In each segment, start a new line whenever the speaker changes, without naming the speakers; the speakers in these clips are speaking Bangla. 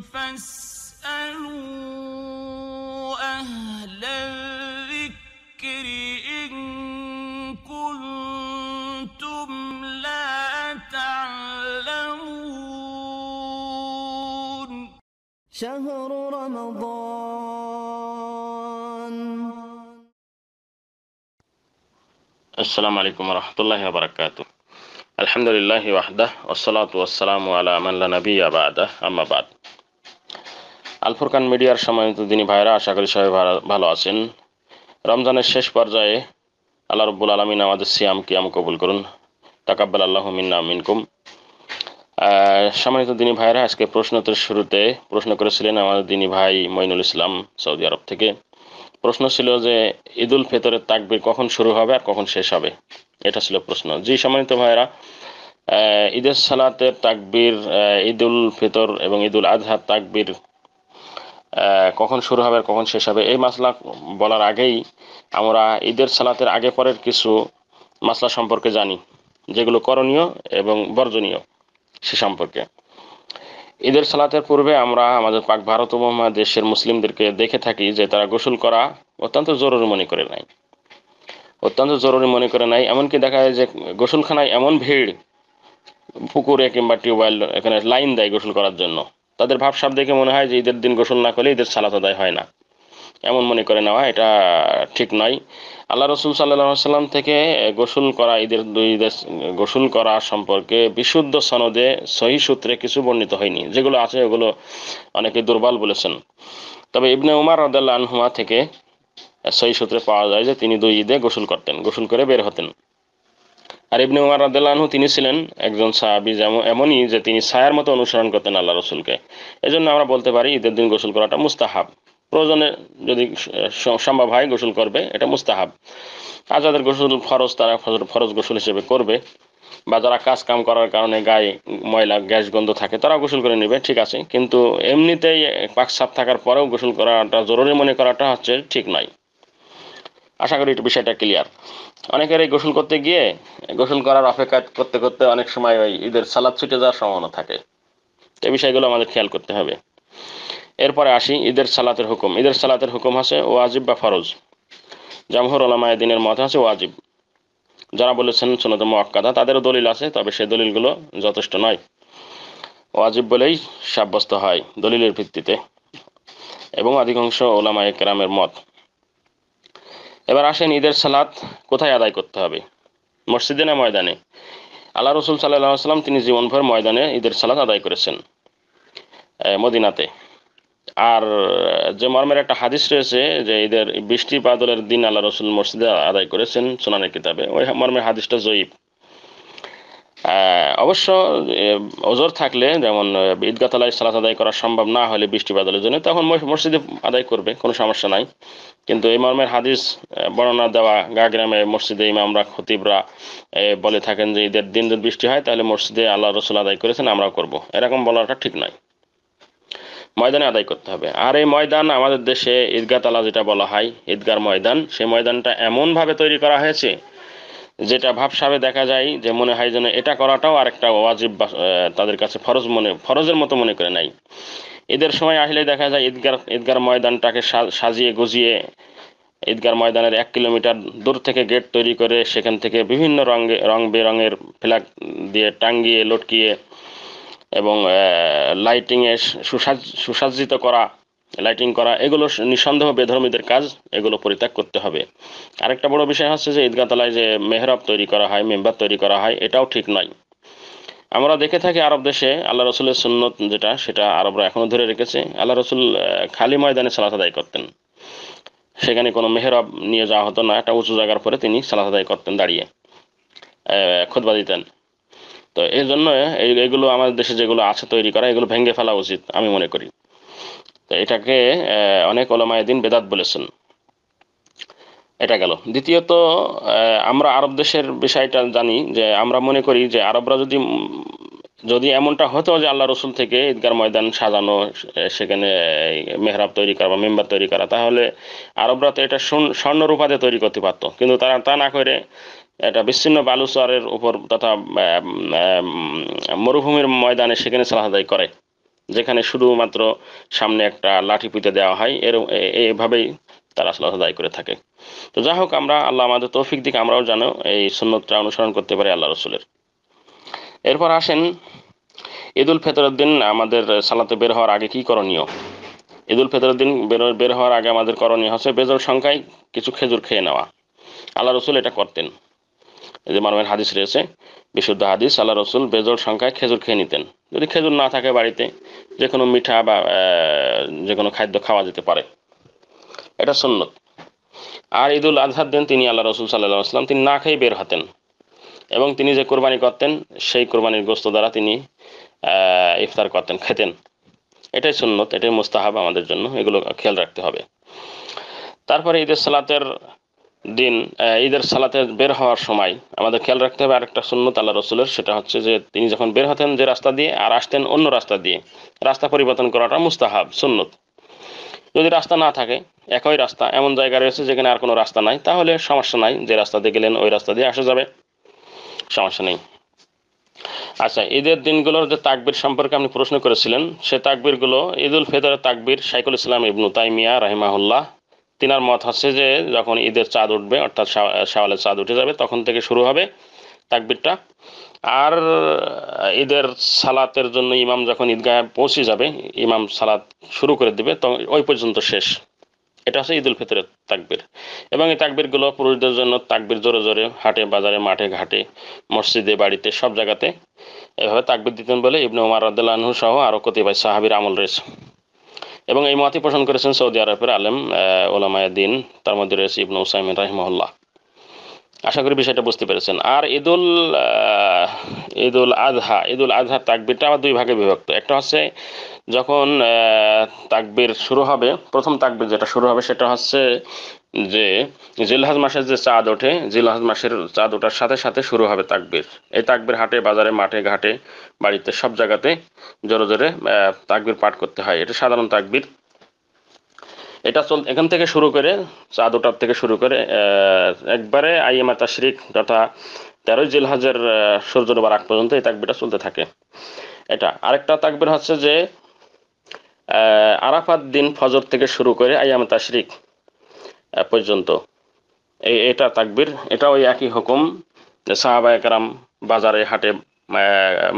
فاسألوا أهل الذكر إن كنتم لا تعلمون شهر رمضان السلام عليكم ورحمة الله وبركاته الحمد لله وحده والصلاة والسلام على من لا نبي بعده أما بعد আলফুরকান মিডিয়ার সম্মানিত দিনী ভাইরা আশা করি সবাই ভালো আছেন রমজানের শেষ পর্যায়ে আল্লাহ রব্বুল আলমিন আমাদের সিয়াম কিয়াম কবুল করুন তাকাব্বাল আল্লাহ মিন্না মিনকুম সম্মানিত দিনী ভাইরা আজকে প্রশ্নোত্তর শুরুতে প্রশ্ন করেছিলেন আমাদের দিনী ভাই মইনুল ইসলাম সৌদি আরব থেকে প্রশ্ন ছিল যে ঈদুল ফেতরের তাকবির কখন শুরু হবে আর কখন শেষ হবে এটা ছিল প্রশ্ন জি সম্মানিত ভাইরা ঈদের সালাতের তাকবির ঈদুল ফিতর এবং ঈদুল আজহার তাকবির কখন শুরু হবে কখন শেষ হবে এই মাসলা বলার আগেই আমরা ঈদের সালাতের আগে পরের কিছু মাসলা সম্পর্কে জানি যেগুলো করণীয় এবং বর্জনীয় সে সম্পর্কে ঈদের সালাতের পূর্বে আমরা আমাদের পাক ভারত উপমা দেশের মুসলিমদেরকে দেখে থাকি যে তারা গোসল করা অত্যন্ত জরুরি মনে করে নাই অত্যন্ত জরুরি মনে করে নাই এমনকি দেখা যায় যে গোসলখানায় এমন ভিড় পুকুরে কিংবা টিউবওয়েল এখানে লাইন দেয় গোসল করার জন্য তাদের ভাবসাব দেখে মনে হয় যে ঈদের দিন গোসল না করলে ঈদের সালাত আদায় হয় না এমন মনে করে নেওয়া এটা ঠিক নয় আল্লাহ রসুল সাল্লাহ সাল্লাম থেকে গোসল করা ঈদের দুই গোসল করা সম্পর্কে বিশুদ্ধ সনদে সহি সূত্রে কিছু বর্ণিত হয়নি যেগুলো আছে ওগুলো অনেকে দুর্বল বলেছেন তবে ইবনে উমার রদাল্লা আনহুমা থেকে সহি সূত্রে পাওয়া যায় যে তিনি দুই ঈদে গোসল করতেন গোসল করে বের হতেন আর ইবনে উমার রাদু তিনি ছিলেন একজন সাহাবি যেমন এমনই যে তিনি ছায়ার মতো অনুসরণ করতেন আল্লাহ রসুলকে এজন্য আমরা বলতে পারি ঈদের দিন গোসল করাটা মুস্তাহাব প্রয়োজনে যদি সম্ভব হয় গোসল করবে এটা মুস্তাহাব আর যাদের গোসল ফরজ তারা ফরজ গোসল হিসেবে করবে বা যারা কাজ কাম করার কারণে গায়ে ময়লা গ্যাস গন্ধ থাকে তারা গোসল করে নেবে ঠিক আছে কিন্তু এমনিতেই পাক সাপ থাকার পরেও গোসল করাটা জরুরি মনে করাটা হচ্ছে ঠিক নয় আশা করি একটু বিষয়টা ক্লিয়ার অনেকের এই গোসল করতে গিয়ে গোসল করার অপেক্ষা করতে করতে অনেক সময় ওই ঈদের সালাদ ছুটে যাওয়ার সম্ভাবনা থাকে তো এই বিষয়গুলো আমাদের খেয়াল করতে হবে এরপরে আসি ঈদের সালাতের হুকুম ঈদের সালাতের হুকুম আছে ওয়াজিব বা ফরজ জামহর ওলামায় দিনের মত আছে ওয়াজিব যারা বলেছেন সুনত মোয়াক্কাদা তাদেরও দলিল আছে তবে সে দলিলগুলো যথেষ্ট নয় ওয়াজিব বলেই সাব্যস্ত হয় দলিলের ভিত্তিতে এবং অধিকাংশ ওলামায় কেরামের মত এবার আসেন ঈদের সালাত কোথায় আদায় করতে হবে মসজিদে না ময়দানে আল্লাহ রসুল সাল্লাহ সাল্লাম তিনি জীবনভর ময়দানে ঈদের সালাত আদায় করেছেন মদিনাতে আর যে মর্মের একটা হাদিস রয়েছে যে ঈদের বৃষ্টি বাদলের দিন আল্লাহ রসুল মসজিদে আদায় করেছেন সোনানের কিতাবে ওই মর্মের হাদিসটা জয়ীব হ্যাঁ, অবশ্য ওজোর থাকলে যেমন ঈদগাহ তালায় সালাত আদায় করা সম্ভব না হলে বৃষ্টি বাদলের জন্য তখন মসজিদে আদায় করবে কোনো সমস্যা নাই কিন্তু ইমামের হাদিস বর্ণনা দেওয়া গা গ্রামে মসজিদে ইমামরা খতিবরা বলে থাকেন যে ঈদের দিন যদি বৃষ্টি হয় তাহলে মসজিদে আল্লাহ রসুল আদায় করেছেন আমরাও করব এরকম বলাটা ঠিক নয় ময়দানে আদায় করতে হবে আর এই ময়দান আমাদের দেশে ঈদগাহ তালা যেটা বলা হয় ঈদগার ময়দান সেই ময়দানটা এমনভাবে তৈরি করা হয়েছে যেটা ভাবসাবে দেখা যায় যে মনে হয় যেন এটা করাটাও আরেকটা ওয়াজিব তাদের কাছে ফরজ মনে ফরজের মতো মনে করে নাই ঈদের সময় আসলে দেখা যায় ঈদগার ঈদগার ময়দানটাকে সাজিয়ে গুজিয়ে ঈদগার ময়দানের এক কিলোমিটার দূর থেকে গেট তৈরি করে সেখান থেকে বিভিন্ন রঙে রং বেরঙের ফ্ল্যাগ দিয়ে টাঙ্গিয়ে লটকিয়ে এবং লাইটিংয়ে সুসাজ সুসাজ্জিত করা লাইটিং করা এগুলো নিঃসন্দেহ বেধর্মীদের কাজ এগুলো পরিত্যাগ করতে হবে আরেকটা বড় বিষয় হচ্ছে যে ঈদগাতলায় যে মেহরাব তৈরি করা হয় মেম্বার তৈরি করা হয় এটাও ঠিক নয় আমরা দেখে থাকি আরব দেশে আল্লাহ রসুলের সুন্নত যেটা সেটা আরবরা এখনও ধরে রেখেছে আল্লাহ রসুল খালি ময়দানে সালাত আদায় করতেন সেখানে কোনো মেহরাব নিয়ে যাওয়া হতো না একটা উঁচু জায়গার পরে তিনি সালাত আদায় করতেন দাঁড়িয়ে খোদবা দিতেন তো এই জন্য এইগুলো আমাদের দেশে যেগুলো আছে তৈরি করা এগুলো ভেঙে ফেলা উচিত আমি মনে করি এটাকে অনেক ওলামায় দিন বেদাত বলেছেন এটা গেল দ্বিতীয়ত আমরা আরব দেশের বিষয়টা জানি যে আমরা মনে করি যে আরবরা যদি যদি এমনটা হতো যে আল্লাহ রসুল থেকে ঈদগার ময়দান সাজানো সেখানে মেহরাব তৈরি করা বা মেম্বার তৈরি করা তাহলে আরবরা তো এটা স্বর্ণরূপাতে তৈরি করতে পারতো কিন্তু তারা তা না করে এটা বিচ্ছিন্ন বালুচরের উপর তথা মরুভূমির ময়দানে সেখানে সালাহাদাই করে যেখানে শুধুমাত্র সামনে একটা লাঠি পুঁতে দেওয়া হয় এর এভাবেই তারা আসলে আদায় করে থাকে তো যাই হোক আমরা আল্লাহ আমাদের তৌফিক দিকে আমরাও জানো এই সুন্নতটা অনুসরণ করতে পারি আল্লাহ রসুলের এরপর আসেন ঈদ উল ফেতরের দিন আমাদের সালাতে বের হওয়ার আগে কি করণীয় ঈদ উল ফেতরের দিন বের বের হওয়ার আগে আমাদের করণীয় হচ্ছে বেজল সংখ্যায় কিছু খেজুর খেয়ে নেওয়া আল্লাহ রসুল এটা করতেন যে মারমের হাদিস রয়েছে বিশুদ্ধ হাদিস আল্লাহ রসুল বেজর সংখ্যায় খেজুর খেয়ে নিতেন যদি খেজুর না থাকে বাড়িতে যে কোনো মিঠা বা যে কোনো খাদ্য খাওয়া যেতে পারে এটা সন্ন্যত আর ঈদুল আজহার দিন তিনি আল্লাহ রসুল সাল্লাহ আসলাম তিনি না খেয়ে বের হতেন এবং তিনি যে কোরবানি করতেন সেই কোরবানির গোস্ত দ্বারা তিনি ইফতার করতেন খেতেন এটাই সুন্নত এটাই মোস্তাহাব আমাদের জন্য এগুলো খেয়াল রাখতে হবে তারপরে ঈদের সালাতের দিন ঈদের সালাতে বের হওয়ার সময় আমাদের খেয়াল রাখতে হবে আরেকটা সুন্নত আল্লাহ রসুলের সেটা হচ্ছে যে তিনি যখন বের হতেন যে রাস্তা দিয়ে আর আসতেন অন্য রাস্তা দিয়ে রাস্তা পরিবর্তন করাটা মুস্তাহাব সুন্নত যদি রাস্তা না থাকে একই রাস্তা এমন জায়গা রয়েছে যেখানে আর কোনো রাস্তা নাই তাহলে সমস্যা নাই যে রাস্তা দিয়ে গেলেন ওই রাস্তা দিয়ে আসা যাবে সমস্যা নেই আচ্ছা ঈদের দিনগুলোর যে তাকবির সম্পর্কে আপনি প্রশ্ন করেছিলেন সে তাকবিরগুলো ঈদুল ফেতরের তাকবির সাইকুল ইসলাম ইবনু তাইমিয়া রাহিমাহুল্লাহ তিনার মত হচ্ছে যে যখন ঈদের চাঁদ উঠবে অর্থাৎ সাওয়ালের চাঁদ উঠে যাবে তখন থেকে শুরু হবে তাকবিরটা আর ঈদের সালাতের জন্য ইমাম যখন ঈদগাহে পৌঁছে যাবে ইমাম সালাত শুরু করে দেবে তখন ওই পর্যন্ত শেষ এটা হচ্ছে ঈদুল ফিতরের তাকবির এবং এই তাকবিরগুলো পুরুষদের জন্য তাকবির জোরে জোরে হাটে বাজারে মাঠে ঘাটে মসজিদে বাড়িতে সব জায়গাতে এভাবে তাকবির দিতেন বলে ইবনে উমার রাদুল্লাহ সহ আরও কতিপয় সাহাবির আমল রয়েছে এবং এই মতই পোষণ করেছেন সৌদি আরবের আলেম ওলামায় দিন তার মধ্যে রয়েছে ইবন উসাইমিন রাহিমহল্লা আশা করি বিষয়টা বুঝতে পেরেছেন আর ঈদুল ঈদুল আজহা ঈদুল আজহা তাকবিরটা আবার দুই ভাগে বিভক্ত একটা হচ্ছে যখন তাকবির শুরু হবে প্রথম তাকবির যেটা শুরু হবে সেটা হচ্ছে যে জিলহাজ মাসের যে চাঁদ ওঠে জিলহাজ মাসের চাঁদ ওঠার সাথে সাথে শুরু হবে তাকবির এই তাকবির হাটে বাজারে মাঠে ঘাটে বাড়িতে সব জায়গাতে জোরে জোরে তাকবির পাঠ করতে হয় এটা সাধারণ তাকবির এটা চল এখান থেকে শুরু করে চাঁদ ওঠার থেকে শুরু করে একবারে আইএমা তাশরিক তথা তেরোই জিলহাজের সূর্য ডোবার আগ পর্যন্ত এই তাকবিরটা চলতে থাকে এটা আরেকটা তাকবির হচ্ছে যে আরাফাত দিন ফজর থেকে শুরু করে আয়াম তাশরিক পর্যন্ত এই এটা তাকবির এটা ওই একই হুকুম সাহাবা একরাম বাজারে হাটে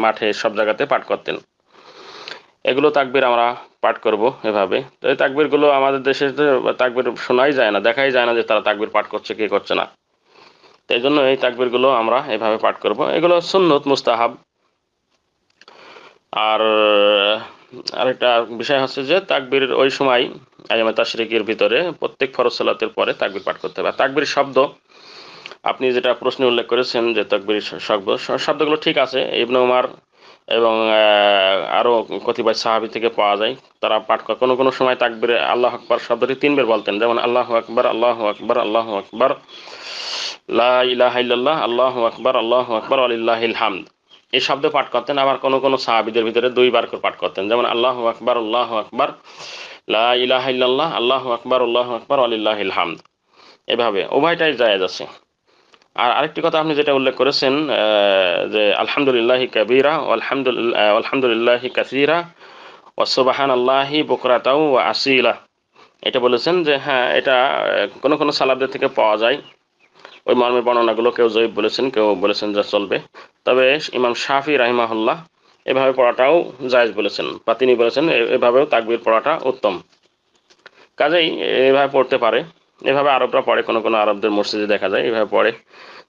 মাঠে সব জায়গাতে পাঠ করতেন এগুলো তাকবির আমরা পাঠ করব এভাবে তো এই তাকবিরগুলো আমাদের দেশে তো তাকবির শোনাই যায় না দেখাই যায় না যে তারা তাকবির পাঠ করছে কে করছে না তো এই জন্য এই তাকবিরগুলো আমরা এভাবে পাঠ করব এগুলো সুন্নত মুস্তাহাব আর আরেকটা বিষয় হচ্ছে যে তাকবির ওই সময় আয়ামে তাশরিকের ভিতরে প্রত্যেক ফরজ পরে তাকবির পাঠ করতে হবে তাকবির শব্দ আপনি যেটা প্রশ্নে উল্লেখ করেছেন যে তাকবির শব্দ শব্দগুলো ঠিক আছে ইবনে উমার এবং আরও কতিপয় সাহাবি থেকে পাওয়া যায় তারা পাঠ করে কোনো কোনো সময় তাকবিরে আল্লাহ আকবর শব্দটি তিনবার বলতেন যেমন আল্লাহ আকবর আল্লাহ আকবর আল্লাহ আকবর লাহ ইলাহ আল্লাহ আকবর আল্লাহ আকবর আলিল্লাহিল হামদ এই শব্দ পাঠ করতেন আবার কোনো কোনো সাহাবিদের ভিতরে দুইবার করে পাঠ করতেন যেমন আল্লাহ আকবর আল্লাহ আকবর লাহ আল্লাহ আকবর আল্লাহ আকবর আলিল্লাহ হামদ এভাবে উভয়টাই জায়েজ আছে আর আরেকটি কথা আপনি যেটা উল্লেখ করেছেন যে আলহামদুলিল্লাহি কবিরা আলহামদুলিল্লাহ আলহামদুলিল্লাহি কাসিরা ও সুবাহান আল্লাহি বকরাতাউ ও আসিলা এটা বলেছেন যে হ্যাঁ এটা কোনো কোনো সালাবদের থেকে পাওয়া যায় ওই মর্মের বর্ণনাগুলো কেউ জয়ীব বলেছেন কেউ বলেছেন যা চলবে তবে ইমাম শাহি রাহিমাহুল্লাহ এভাবে পড়াটাও জায়জ বলেছেন বা তিনি বলেছেন এভাবেও তাকবির পড়াটা উত্তম কাজেই এভাবে পড়তে পারে এভাবে আরবরা পড়ে কোনো কোনো আরবদের মসজিদে দেখা যায় এভাবে পড়ে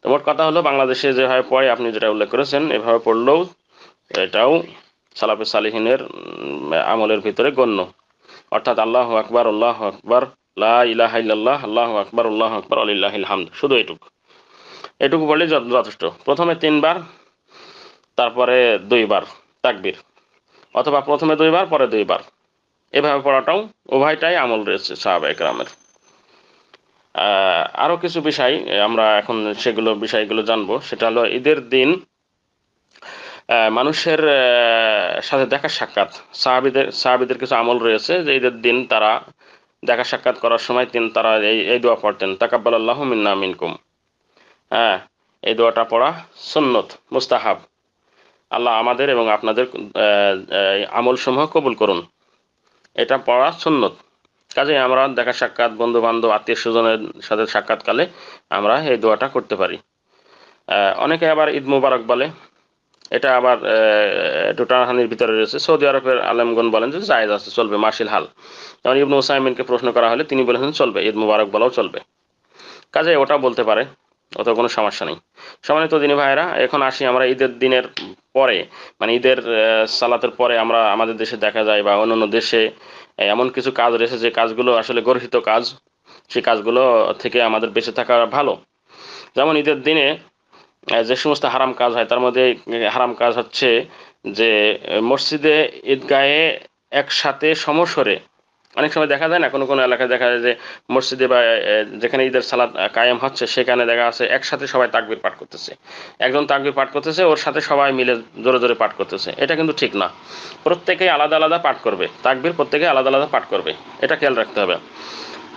তো মোট কথা হলো বাংলাদেশে যেভাবে পড়ে আপনি যেটা উল্লেখ করেছেন এভাবে পড়লেও এটাও সালাফে সালিহিনের আমলের ভিতরে গণ্য অর্থাৎ আল্লাহ আকবর আল্লাহ আকবর লাহ ইলাহা আল্লাহ আকবর আল্লাহ আকবর আলিল্লাহ হামদ শুধু এটুক এটুকু বলে যথেষ্ট প্রথমে তিনবার তারপরে দুইবার তাকবির অথবা প্রথমে দুইবার পরে দুইবার এভাবে পড়াটাও উভয়টাই আমল রয়েছে সাহাবা একরামের আরও কিছু বিষয় আমরা এখন সেগুলো বিষয়গুলো জানবো সেটা হলো ঈদের দিন মানুষের সাথে দেখা সাক্ষাৎ সাহাবিদের সাহাবিদের কিছু আমল রয়েছে যে ঈদের দিন তারা দেখা সাক্ষাৎ করার সময় তিন তারা এই এই দোয়া পড়তেন তাকাব্বাল আল্লাহ মিন্না মিনকুম হ্যাঁ এই দোয়াটা পড়া সুন্নত মুস্তাহাব আল্লাহ আমাদের এবং আপনাদের আমলসমূহ কবুল করুন এটা পড়া সুন্নত কাজে আমরা দেখা সাক্ষাৎ বন্ধু বান্ধব আত্মীয় স্বজনের সাথে সাক্ষাৎকালে আমরা এই দোয়াটা করতে পারি অনেকে আবার ঈদ মুবারক বলে এটা আবার টুটানহানির ভিতরে রয়েছে সৌদি আরবের আলমগন বলেন যে জায়দ আছে চলবে মাসিল হাল যেমন ইবনু ওসাইমিনকে প্রশ্ন করা হলে তিনি বলেছেন চলবে ঈদ মুবারক বলাও চলবে কাজে ওটা বলতে পারে অত কোনো সমস্যা নেই সম্মানিত দিনী ভাইয়েরা এখন আসি আমরা ঈদের দিনের পরে মানে ঈদের সালাতের পরে আমরা আমাদের দেশে দেখা যায় বা অন্য দেশে এমন কিছু কাজ রয়েছে যে কাজগুলো আসলে গর্হিত কাজ সে কাজগুলো থেকে আমাদের বেঁচে থাকা ভালো যেমন ঈদের দিনে যে সমস্ত হারাম কাজ হয় তার মধ্যে হারাম কাজ হচ্ছে যে মসজিদে ঈদগাহে একসাথে সমসরে অনেক সময় দেখা যায় না কোনো কোনো এলাকায় দেখা যায় যে মসজিদে বা যেখানে ঈদের সালাদ কায়েম হচ্ছে সেখানে দেখা আছে একসাথে সবাই তাকবির পাঠ করতেছে একজন তাকবির পাঠ করতেছে ওর সাথে সবাই মিলে জোরে জোরে পাঠ করতেছে এটা কিন্তু ঠিক না প্রত্যেকেই আলাদা আলাদা পাঠ করবে তাকবির প্রত্যেকে আলাদা আলাদা পাঠ করবে এটা খেয়াল রাখতে হবে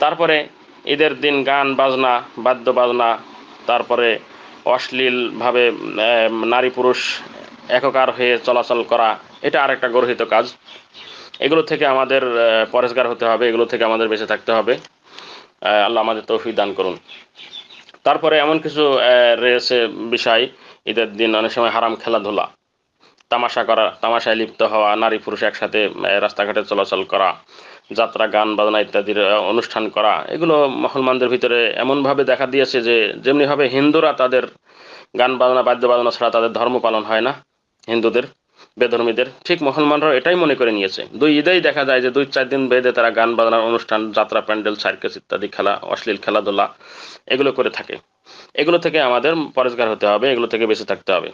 তারপরে ঈদের দিন গান বাজনা বাদ্য বাজনা তারপরে অশ্লীলভাবে নারী পুরুষ একাকার হয়ে চলাচল করা এটা আরেকটা গর্হিত কাজ এগুলো থেকে আমাদের পরেশগার হতে হবে এগুলো থেকে আমাদের বেঁচে থাকতে হবে আল্লাহ আমাদের তৌফিক দান করুন তারপরে এমন কিছু রয়েছে বিষয় ঈদের দিন অনেক সময় হারাম খেলাধুলা তামাশা করা তামাশায় লিপ্ত হওয়া নারী পুরুষ একসাথে রাস্তাঘাটে চলাচল করা যাত্রা গান বাজনা ইত্যাদির অনুষ্ঠান করা এগুলো মুসলমানদের ভিতরে এমনভাবে দেখা দিয়েছে যে যেমনিভাবে হিন্দুরা তাদের গান বাজনা বাদ্য বাজনা ছাড়া তাদের ধর্ম পালন হয় না হিন্দুদের বেধর্মীদের ঠিক মুসলমানরাও এটাই মনে করে নিয়েছে দুই ঈদেই দেখা যায় যে দুই চার দিন বেদে তারা গান বাজনার অনুষ্ঠান যাত্রা প্যান্ডেল সার্কাস ইত্যাদি খেলা অশ্লীল খেলাধুলা এগুলো করে থাকে এগুলো থেকে আমাদের পরিষ্কার হতে হবে এগুলো থেকে বেঁচে থাকতে হবে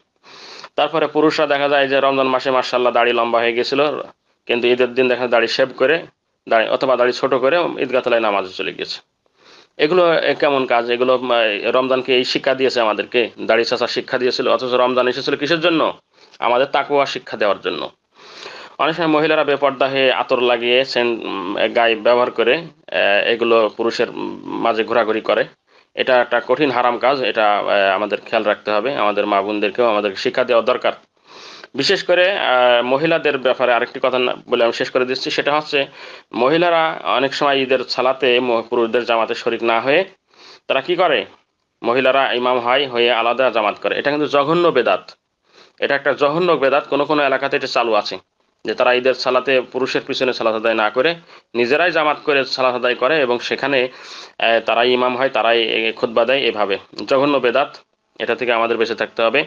তারপরে পুরুষরা দেখা যায় যে রমজান মাসে মার্শাল্লাহ দাড়ি লম্বা হয়ে গেছিল কিন্তু ঈদের দিন দেখা দাড়ি শেভ করে দাড়ি অথবা দাড়ি ছোট করে ঈদগাতলায় নামাজে চলে গেছে এগুলো কেমন কাজ এগুলো রমজানকে এই শিক্ষা দিয়েছে আমাদেরকে দাড়ি চাষা শিক্ষা দিয়েছিল অথচ রমজান এসেছিল কিসের জন্য আমাদের তাকুয়া শিক্ষা দেওয়ার জন্য অনেক সময় মহিলারা বেপর্দা হয়ে আতর লাগিয়ে সেন্ট গায়ে ব্যবহার করে এগুলো পুরুষের মাঝে ঘোরাঘুরি করে এটা একটা কঠিন হারাম কাজ এটা আমাদের খেয়াল রাখতে হবে আমাদের মা বোনদেরকেও আমাদের শিক্ষা দেওয়া দরকার বিশেষ করে মহিলাদের ব্যাপারে আরেকটি কথা বলে আমি শেষ করে দিচ্ছি সেটা হচ্ছে মহিলারা অনেক সময় ঈদের ছালাতে পুরুষদের জামাতে শরিক না হয়ে তারা কি করে মহিলারা ইমাম হয় হয়ে আলাদা জামাত করে এটা কিন্তু জঘন্য বেদাত এটা একটা জঘন্য বেদাত কোনো কোনো এলাকাতে এটা চালু আছে যে তারা ঈদের সালাতে পুরুষের পিছনে সালাত আদায় না করে নিজেরাই জামাত করে সালাত আদায় করে এবং সেখানে তারাই ইমাম হয় তারাই খুদ্া দেয় এভাবে জঘন্য বেদাত এটা থেকে আমাদের বেঁচে থাকতে হবে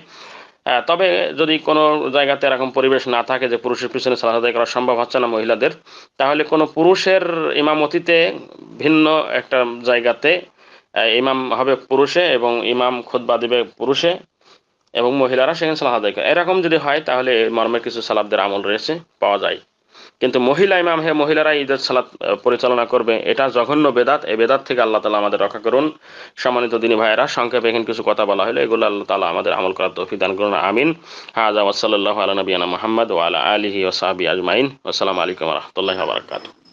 তবে যদি কোনো জায়গাতে এরকম পরিবেশ না থাকে যে পুরুষের পিছনে সালাত আদায় করা সম্ভব হচ্ছে না মহিলাদের তাহলে কোনো পুরুষের ইমামতিতে ভিন্ন একটা জায়গাতে ইমাম হবে পুরুষে এবং ইমাম খুদ্া দেবে পুরুষে এবং মহিলারা সেখানে সালাহ আদায় করে এরকম যদি হয় তাহলে মর্মের কিছু সালাবদের আমল রয়েছে পাওয়া যায় কিন্তু মহিলা ইমাম হে মহিলারা ঈদের সালাত পরিচালনা করবে এটা জঘন্য বেদাত এই বেদাত থেকে আল্লাহ তালা আমাদের রক্ষা করুন সম্মানিত দিনী ভাইয়েরা সংক্ষেপে এখানে কিছু কথা বলা হলো এগুলো আল্লাহ তালা আমাদের আমল করার তৌফিক দান করুন আমিন হাজা ওসাল্লাহ আলা নবীনা মোহাম্মদ ওয়ালা আলহি ওসাহাবি আজমাইন আসসালামু আলাইকুম রহমতুল্লাহ বারকাতু